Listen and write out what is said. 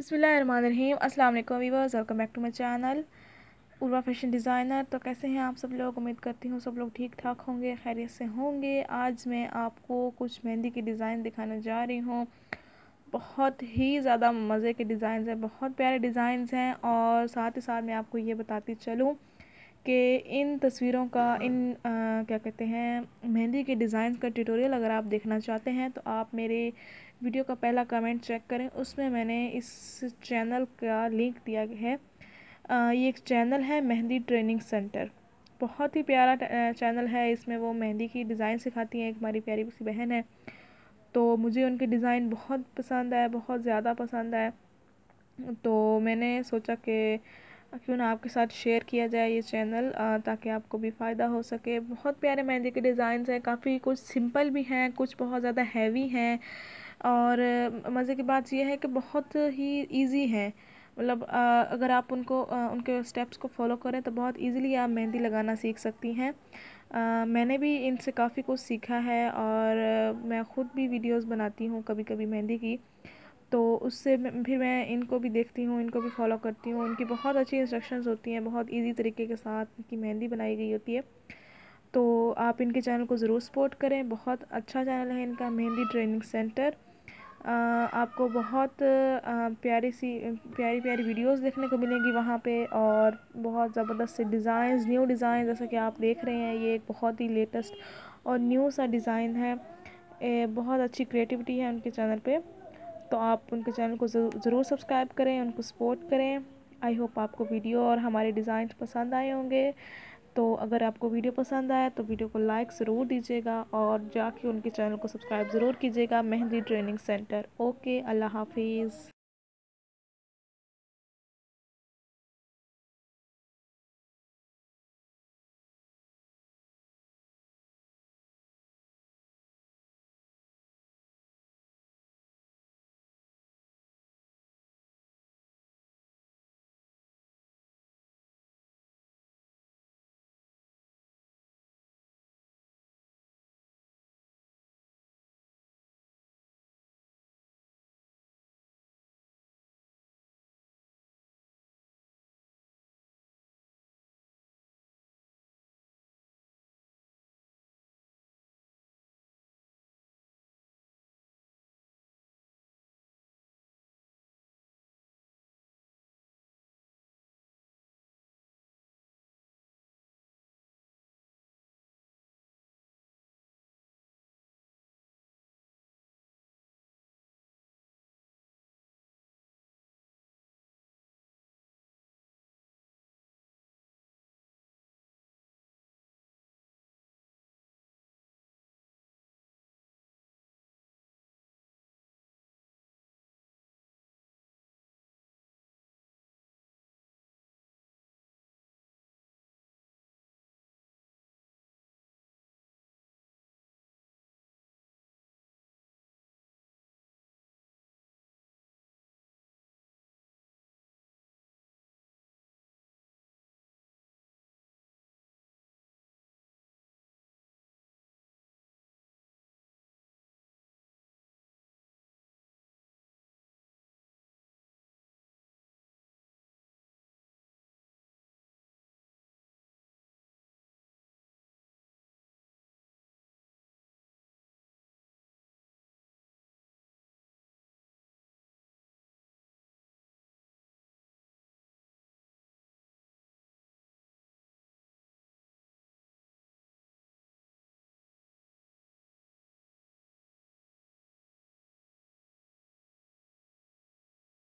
बसमीम अस्सलाम वालेकुम viewers welcome back to my channel Urwa fashion designer तो कैसे हैं आप सब लोग उम्मीद करती हूँ सब लोग ठीक ठाक होंगे खैरियत से होंगे आज मैं आपको कुछ मेहंदी के डिज़ाइन दिखाने जा रही हूँ बहुत ही ज़्यादा मज़े के डिज़ाइन हैं बहुत प्यारे डिज़ाइन हैं और साथ ही साथ मैं आपको ये बताती चलूँ के इन तस्वीरों का इन क्या कहते हैं मेहंदी के डिज़ाइन का ट्यूटोरियल अगर आप देखना चाहते हैं तो आप मेरे वीडियो का पहला कमेंट चेक करें उसमें मैंने इस चैनल का लिंक दिया है ये एक चैनल है मेहंदी ट्रेनिंग सेंटर बहुत ही प्यारा चैनल है इसमें वो मेहंदी की डिज़ाइन सिखाती हैं एक हमारी प्यारी उसकी बहन है तो मुझे उनके डिज़ाइन बहुत पसंद है बहुत ज़्यादा पसंद है तो मैंने सोचा कि क्यों ना आपके साथ शेयर किया जाए ये चैनल ताकि आपको भी फ़ायदा हो सके बहुत प्यारे मेहंदी के डिज़ाइंस हैं काफ़ी कुछ सिंपल भी हैं कुछ बहुत ज़्यादा हैवी हैं और मज़े की बात यह है कि बहुत ही इजी हैं मतलब अगर आप उनको उनके स्टेप्स को फॉलो करें तो बहुत इजीली आप मेहंदी लगाना सीख सकती हैं मैंने भी इनसे काफ़ी कुछ सीखा है और मैं ख़ुद भी वीडियोस बनाती हूँ कभी कभी मेहंदी की तो उससे फिर मैं इनको भी देखती हूँ इनको भी फॉलो करती हूँ उनकी बहुत अच्छी इंस्ट्रक्शंस होती हैं बहुत इजी तरीके के साथ इनकी मेहंदी बनाई गई होती है तो आप इनके चैनल को ज़रूर सपोर्ट करें बहुत अच्छा चैनल है इनका मेहंदी ट्रेनिंग सेंटर आपको बहुत प्यारी सी प्यारी प्यारी वीडियोस देखने को मिलेंगी वहाँ पे और बहुत ज़बरदस्त से डिज़ाइन न्यू डिज़ाइन जैसा कि आप देख रहे हैं ये एक बहुत ही लेटेस्ट और न्यू सा डिज़ाइन है ए, बहुत अच्छी क्रिएटिविटी है उनके चैनल पर तो आप उनके चैनल को ज़रूर सब्सक्राइब करें उनको सपोर्ट करें आई होप आपको वीडियो और हमारे डिज़ाइन पसंद आए होंगे तो अगर आपको वीडियो पसंद आया तो वीडियो को लाइक ज़रूर दीजिएगा और जाके उनके चैनल को सब्सक्राइब ज़रूर कीजिएगा mehndi training centre okay Allah हाफिज़